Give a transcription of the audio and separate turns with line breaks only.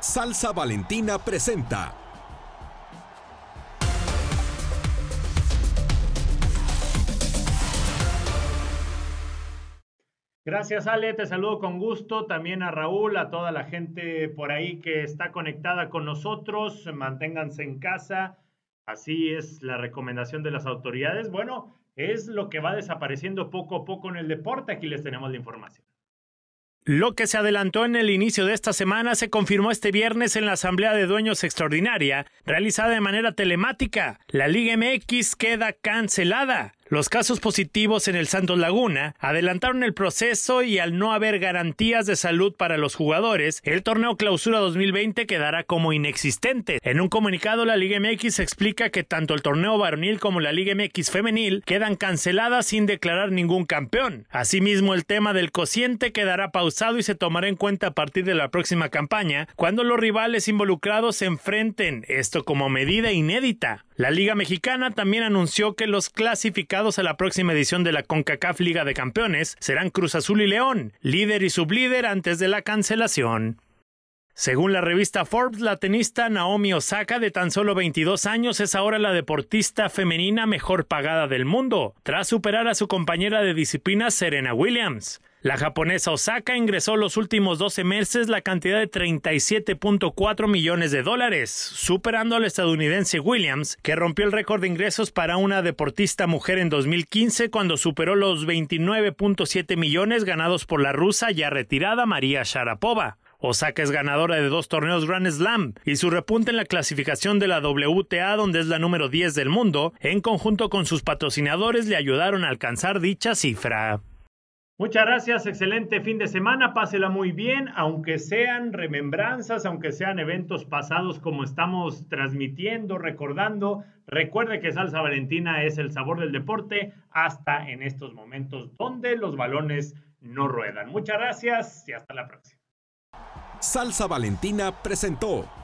Salsa Valentina presenta. Gracias Ale, te saludo con gusto, también a Raúl, a toda la gente por ahí que está conectada con nosotros, manténganse en casa, así es la recomendación de las autoridades. Bueno, es lo que va desapareciendo poco a poco en el deporte, aquí les tenemos la información. Lo que se adelantó en el inicio de esta semana se confirmó este viernes en la Asamblea de Dueños Extraordinaria, realizada de manera telemática. La Liga MX queda cancelada. Los casos positivos en el Santos Laguna adelantaron el proceso y al no haber garantías de salud para los jugadores, el torneo clausura 2020 quedará como inexistente. En un comunicado, la Liga MX explica que tanto el torneo varonil como la Liga MX femenil quedan canceladas sin declarar ningún campeón. Asimismo, el tema del cociente quedará pausado y se tomará en cuenta a partir de la próxima campaña, cuando los rivales involucrados se enfrenten, esto como medida inédita. La Liga Mexicana también anunció que los clasificados a la próxima edición de la CONCACAF Liga de Campeones serán Cruz Azul y León, líder y sublíder antes de la cancelación. Según la revista Forbes, la tenista Naomi Osaka, de tan solo 22 años, es ahora la deportista femenina mejor pagada del mundo, tras superar a su compañera de disciplina Serena Williams. La japonesa Osaka ingresó los últimos 12 meses la cantidad de 37.4 millones de dólares, superando al estadounidense Williams, que rompió el récord de ingresos para una deportista mujer en 2015 cuando superó los 29.7 millones ganados por la rusa ya retirada María Sharapova. Osaka es ganadora de dos torneos Grand Slam y su repunte en la clasificación de la WTA, donde es la número 10 del mundo, en conjunto con sus patrocinadores le ayudaron a alcanzar dicha cifra. Muchas gracias, excelente fin de semana, pásela muy bien, aunque sean remembranzas, aunque sean eventos pasados como estamos transmitiendo, recordando, recuerde que Salsa Valentina es el sabor del deporte hasta en estos momentos donde los balones no ruedan. Muchas gracias y hasta la próxima. Salsa Valentina presentó